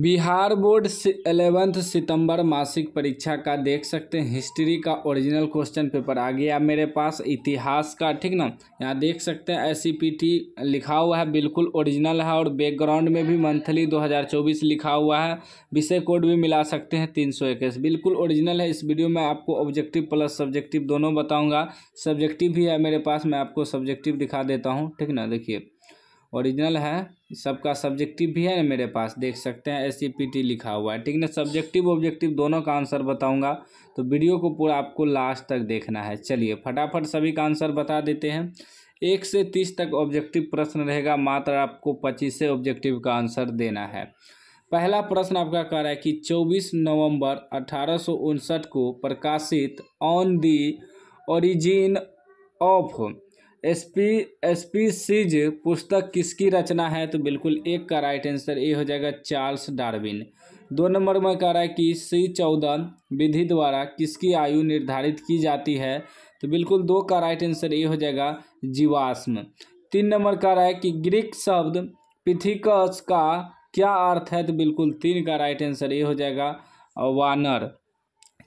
Bihar board eleventh सितंबर मासिक परीक्षा का देख सकते हैं हिस्ट्री का ओरिजिनल क्वेश्चन पेपर आ गया मेरे पास इतिहास का ठीक ना यहाँ देख सकते हैं एस e लिखा हुआ है बिल्कुल ओरिजिनल है और बैकग्राउंड में भी मंथली 2024 लिखा हुआ है विषय कोड भी मिला सकते हैं तीन बिल्कुल ओरिजिनल है इस वीडियो में आपको ऑब्जेक्टिव प्लस सब्जेक्टिव दोनों बताऊँगा सब्जेक्टिव भी है मेरे पास मैं आपको सब्जेक्टिव दिखा देता हूँ ठीक ना देखिए ओरिजिनल है सबका सब्जेक्टिव भी है मेरे पास देख सकते हैं एस e लिखा हुआ है ठीक ना सब्जेक्टिव ऑब्जेक्टिव दोनों का आंसर बताऊंगा तो वीडियो को पूरा आपको लास्ट तक देखना है चलिए फटाफट सभी का आंसर बता देते हैं एक से तीस तक ऑब्जेक्टिव प्रश्न रहेगा मात्र आपको पच्चीस से ऑब्जेक्टिव का आंसर देना है पहला प्रश्न आपका कह रहा है कि चौबीस नवम्बर अठारह को प्रकाशित on the origin of S P species पुस्तक किसकी रचना है तो बिल्कुल एक का राइट आंसर ए हो जाएगा चार्ल्स डार्विन दो नंबर में कह रहा है कि सी चौदह विधि द्वारा किसकी आयु निर्धारित की जाती है तो बिल्कुल दो का राइट आंसर ए हो जाएगा जीवाश्म तीन नंबर कह रहा है कि ग्रीक शब्द पिथिकस का क्या अर्थ है तो बिल्कुल तीन का राइट आंसर ए हो जाएगा वानर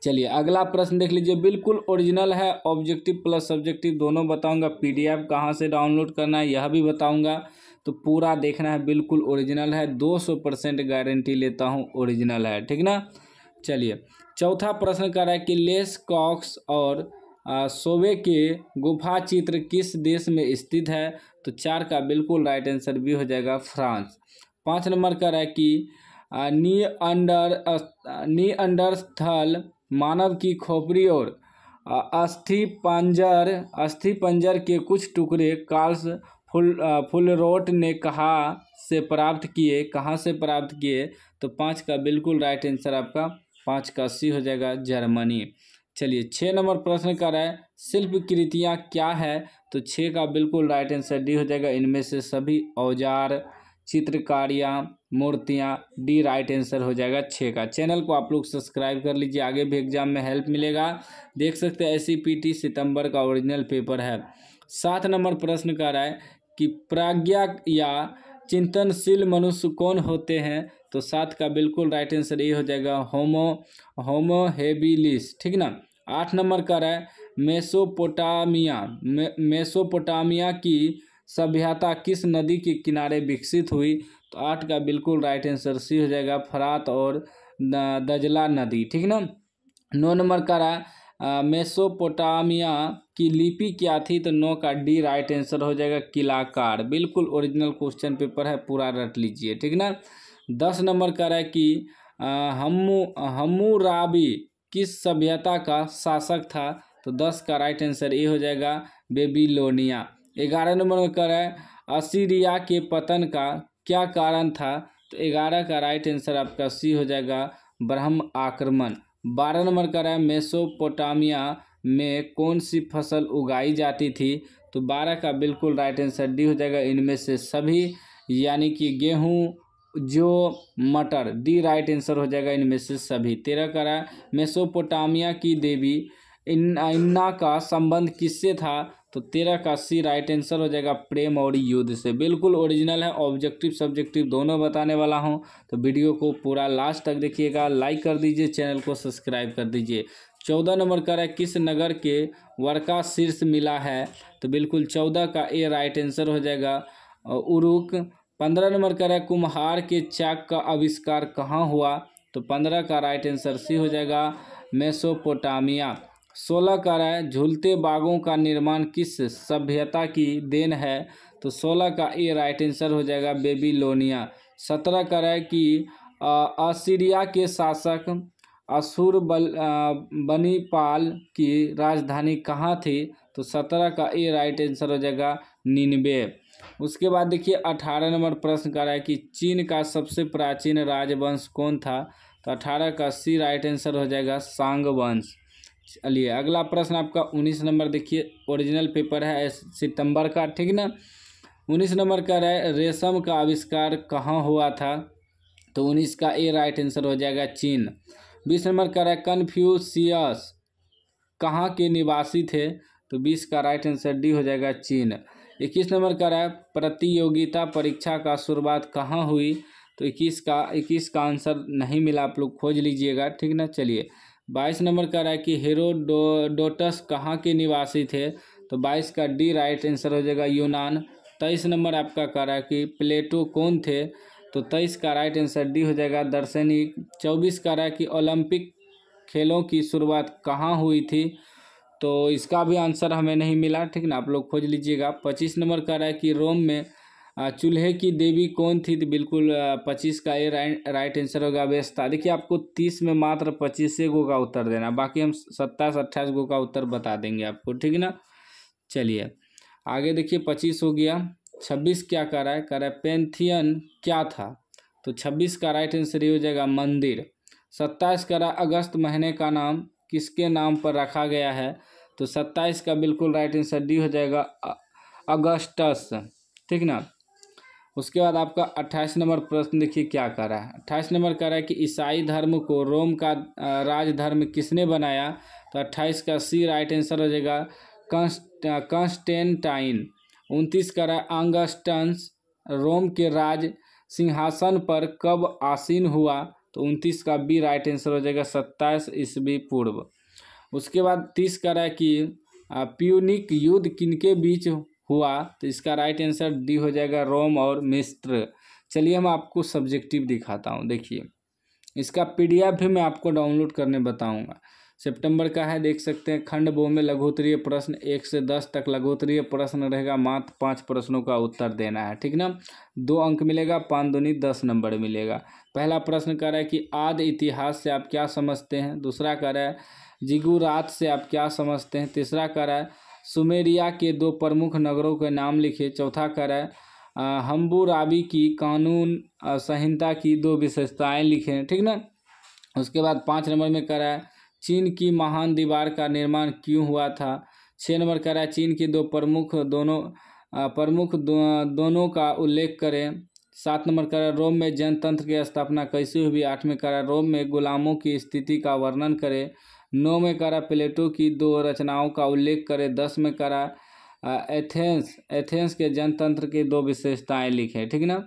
चलिए अगला प्रश्न देख लीजिए बिल्कुल ओरिजिनल है ऑब्जेक्टिव प्लस सब्जेक्टिव दोनों बताऊंगा पीडीएफ कहाँ से डाउनलोड करना है यह भी बताऊंगा तो पूरा देखना है बिल्कुल ओरिजिनल है दो सौ परसेंट गारंटी लेता हूँ ओरिजिनल है ठीक ना चलिए चौथा प्रश्न कर रहा है कि लेस कॉक्स और सोवे के गुफा चित्र किस देश में स्थित है तो चार का बिल्कुल राइट आंसर भी हो जाएगा फ्रांस पाँच नंबर कह रहा है कि नी अंडर नी अंडर स्थल मानव की खोपड़ी और अस्थि पंजर अस्थि पंजर के कुछ टुकड़े कार्ल्स फुल फुलरोट ने कहा से प्राप्त किए कहाँ से प्राप्त किए तो पाँच का बिल्कुल राइट आंसर आपका पाँच का सी हो जाएगा जर्मनी चलिए छः नंबर प्रश्न कर रहा है शिल्प कृतियाँ क्या है तो छः का बिल्कुल राइट आंसर डी हो जाएगा इनमें से सभी औजार चित्रकारियाँ मूर्तियाँ डी राइट आंसर हो जाएगा छः का चैनल को आप लोग सब्सक्राइब कर लीजिए आगे भी एग्जाम में हेल्प मिलेगा देख सकते हैं एस सितंबर का ओरिजिनल पेपर है सात नंबर प्रश्न कर रहा है कि प्राज्ञा या चिंतनशील मनुष्य कौन होते हैं तो सात का बिल्कुल राइट आंसर ये हो जाएगा होमो होमो हेबिलिस ठीक ना आठ नंबर रहा है मेसोपोटामिया मे, मेसोपोटामिया की सभ्यता किस नदी के किनारे विकसित हुई तो आठ का बिल्कुल राइट आंसर सी हो जाएगा फरात और दजला नदी ठीक ना नौ नंबर का रहा मेसोपोटामिया की लिपि क्या थी तो नौ का डी राइट आंसर हो जाएगा किलाकार बिल्कुल ओरिजिनल क्वेश्चन पेपर है पूरा रट लीजिए ठीक ना दस नंबर का रहा कि हमू हमूराबी किस सभ्यता का शासक था तो दस का राइट आंसर ए हो जाएगा बेबीलोनिया ग्यारह नंबर में कह रहा है असीरिया के पतन का क्या कारण था तो ग्यारह का राइट आंसर आपका सी हो जाएगा ब्रह्म आक्रमण बारह नंबर कह रहा है मेसोपोटामिया में कौन सी फसल उगाई जाती थी तो बारह का बिल्कुल राइट आंसर डी हो जाएगा इनमें से सभी यानी कि गेहूँ जो मटर डी राइट आंसर हो जाएगा इनमें से सभी तेरह का रहा है मेसोपोटामिया की देवी इन्ना का संबंध किससे था तो तेरह का सी राइट आंसर हो जाएगा प्रेम और युद्ध से बिल्कुल ओरिजिनल है ऑब्जेक्टिव सब्जेक्टिव दोनों बताने वाला हूँ तो वीडियो को पूरा लास्ट तक देखिएगा लाइक कर दीजिए चैनल को सब्सक्राइब कर दीजिए चौदह नंबर का है किस नगर के वर्का शीर्ष मिला है तो बिल्कुल चौदह का ए राइट आंसर हो जाएगा उरुक पंद्रह नंबर का है कुम्हार के चाक का आविष्कार कहाँ हुआ तो पंद्रह का राइट आंसर सी हो जाएगा मेसोपोटामिया सोलह कह रहा है झूलते बागों का निर्माण किस सभ्यता की देन है तो सोलह का ए राइट आंसर हो जाएगा बेबीलोनिया सत्रह कह रहा है कि असीरिया के शासक असुर बल बनीपाल की राजधानी कहाँ थी तो सत्रह का ए राइट आंसर हो जाएगा निन्बे उसके बाद देखिए अठारह नंबर प्रश्न कर रहा है कि चीन का सबसे प्राचीन राजवंश कौन था तो अठारह का सी राइट आंसर हो जाएगा सांग वंश चलिए अगला प्रश्न आपका उन्नीस नंबर देखिए ओरिजिनल पेपर है सितंबर का ठीक ना उन्नीस नंबर का रहे रेशम का आविष्कार कहाँ हुआ था तो उन्नीस का ए राइट आंसर हो जाएगा चीन बीस नंबर का है कन्फ्यूसियस कहाँ के निवासी थे तो बीस का राइट आंसर डी हो जाएगा चीन इक्कीस नंबर का है प्रतियोगिता परीक्षा का शुरुआत कहाँ हुई तो इक्कीस का इक्कीस का आंसर नहीं मिला आप लोग खोज लीजिएगा ठीक ना चलिए बाईस नंबर कह रहा है कि हेरो हेरोडोटस कहाँ के निवासी थे तो बाईस का डी राइट आंसर हो जाएगा यूनान तेईस नंबर आपका कह रहा है कि प्लेटो कौन थे तो तेईस का राइट आंसर डी हो जाएगा दर्शनी चौबीस का रहा है कि ओलंपिक खेलों की शुरुआत कहाँ हुई थी तो इसका भी आंसर हमें नहीं मिला ठीक ना आप लोग खोज लीजिएगा पच्चीस नंबर कह रहा है कि रोम में चूल्हे की देवी कौन थी तो बिल्कुल पच्चीस का ये राइट आंसर होगा बेस्ट था देखिए आपको तीस में मात्र पच्चीस गो का उत्तर देना बाकी हम सत्ताईस अट्ठाईस गो का उत्तर बता देंगे आपको ठीक है ना चलिए आगे देखिए पच्चीस हो गया छब्बीस क्या कर रहा है कर रहा है पेंथियन क्या था तो छब्बीस का राइट आंसर ये हो जाएगा मंदिर सत्ताईस का अगस्त महीने का नाम किसके नाम पर रखा गया है तो सत्ताईस का बिल्कुल राइट आंसर डी हो जाएगा अगस्टस ठीक ना उसके बाद आपका अट्ठाईस नंबर प्रश्न देखिए क्या कह रहा है अट्ठाईस नंबर कह रहा है कि ईसाई धर्म को रोम का राजधर्म किसने बनाया तो अट्ठाईस का सी राइट आंसर हो जाएगा कंस्टेंटाइन उनतीस का रहा है अंगस्टन्स रोम के राज सिंहासन पर कब आसीन हुआ तो उनतीस का बी राइट आंसर हो जाएगा सत्ताईस ईस्वी पूर्व उसके बाद तीस कह रहा है कि प्यूनिक युद्ध किनके बीच हुआ तो इसका राइट आंसर डी हो जाएगा रोम और मिस्र चलिए मैं आपको सब्जेक्टिव दिखाता हूँ देखिए इसका पीडीएफ भी मैं आपको डाउनलोड करने बताऊँगा सितंबर का है देख सकते हैं खंड बो में लघुत्तरीय प्रश्न एक से दस तक लघुत्तरीय प्रश्न रहेगा मात्र पाँच प्रश्नों का उत्तर देना है ठीक ना दो अंक मिलेगा पाँच दुनी दस नंबर मिलेगा पहला प्रश्न कह रहा है कि आद इतिहास से आप क्या समझते हैं दूसरा कह रहा है जिगुरात से आप क्या समझते हैं तीसरा कह रहा है सुमेरिया के दो प्रमुख नगरों के नाम लिखे चौथा करें हम्बूराबी की कानून संहिता की दो विशेषताएं लिखें ठीक ना उसके बाद पाँच नंबर में कराए चीन की महान दीवार का निर्माण क्यों हुआ था छः नंबर है चीन की दो प्रमुख दोनों प्रमुख दो, दोनों का उल्लेख करें सात नंबर करा रोम में जनतंत्र की स्थापना कैसे हुई आठ में करा रोम में गुलामों की स्थिति का वर्णन करें नौ में करा प्लेटो की दो रचनाओं का उल्लेख करें दस में करा एथेंस एथेंस के जनतंत्र की दो विशेषताएं लिखें ठीक ना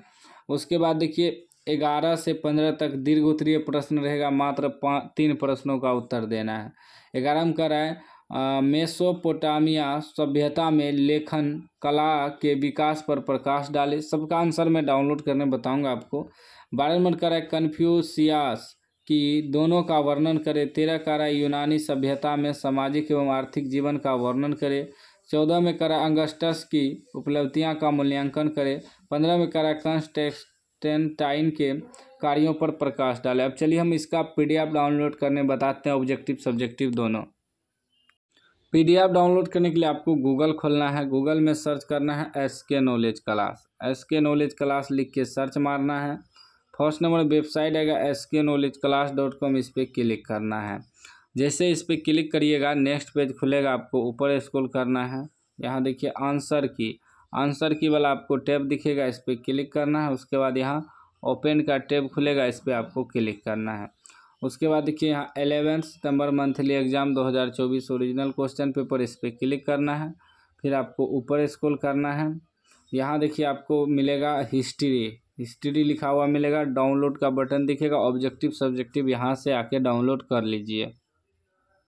उसके बाद देखिए ग्यारह से पंद्रह तक दीर्घ उत्तरीय प्रश्न रहेगा मात्र तीन प्रश्नों का उत्तर देना है ग्यारह में कराए मेसोपोटामिया सभ्यता में लेखन कला के विकास पर प्रकाश डाले सबका आंसर मैं डाउनलोड करने बताऊंगा आपको बारह नंबर कराए कन्फ्यूसियास कि दोनों का वर्णन करें तेरह कारा यूनानी सभ्यता में सामाजिक एवं आर्थिक जीवन का वर्णन करें चौदह में करा अंगस्टस की उपलब्धियां का मूल्यांकन करें पंद्रह में करा कंस्टेस्टेंटाइन के कार्यों पर प्रकाश डालें अब चलिए हम इसका पीडीएफ डाउनलोड करने बताते हैं ऑब्जेक्टिव सब्जेक्टिव दोनों पीडीएफ डाउनलोड करने के लिए आपको गूगल खोलना है गूगल में सर्च करना है S K knowledge class S K knowledge class लिख के सर्च मारना है फर्स्ट नंबर वेबसाइट आएगा S K knowledge class dot com इस पर क्लिक करना है जैसे इस पर क्लिक करिएगा नेक्स्ट पेज खुलेगा आपको ऊपर स्क्रॉल करना है यहाँ देखिए आंसर की आंसर की वाला आपको टैब दिखेगा इस पर क्लिक करना है उसके बाद यहाँ ओपन का टैब खुलेगा इस पर आपको क्लिक करना है उसके बाद देखिए यहाँ एलेवेंथ सितंबर monthly exam 2024 original question paper इस पर क्लिक करना है फिर आपको ऊपर स्क्रॉल करना है यहाँ देखिए आपको मिलेगा हिस्ट्री हिस्ट्री लिखा हुआ मिलेगा डाउनलोड का बटन दिखेगा ऑब्जेक्टिव सब्जेक्टिव यहाँ से आके डाउनलोड कर लीजिए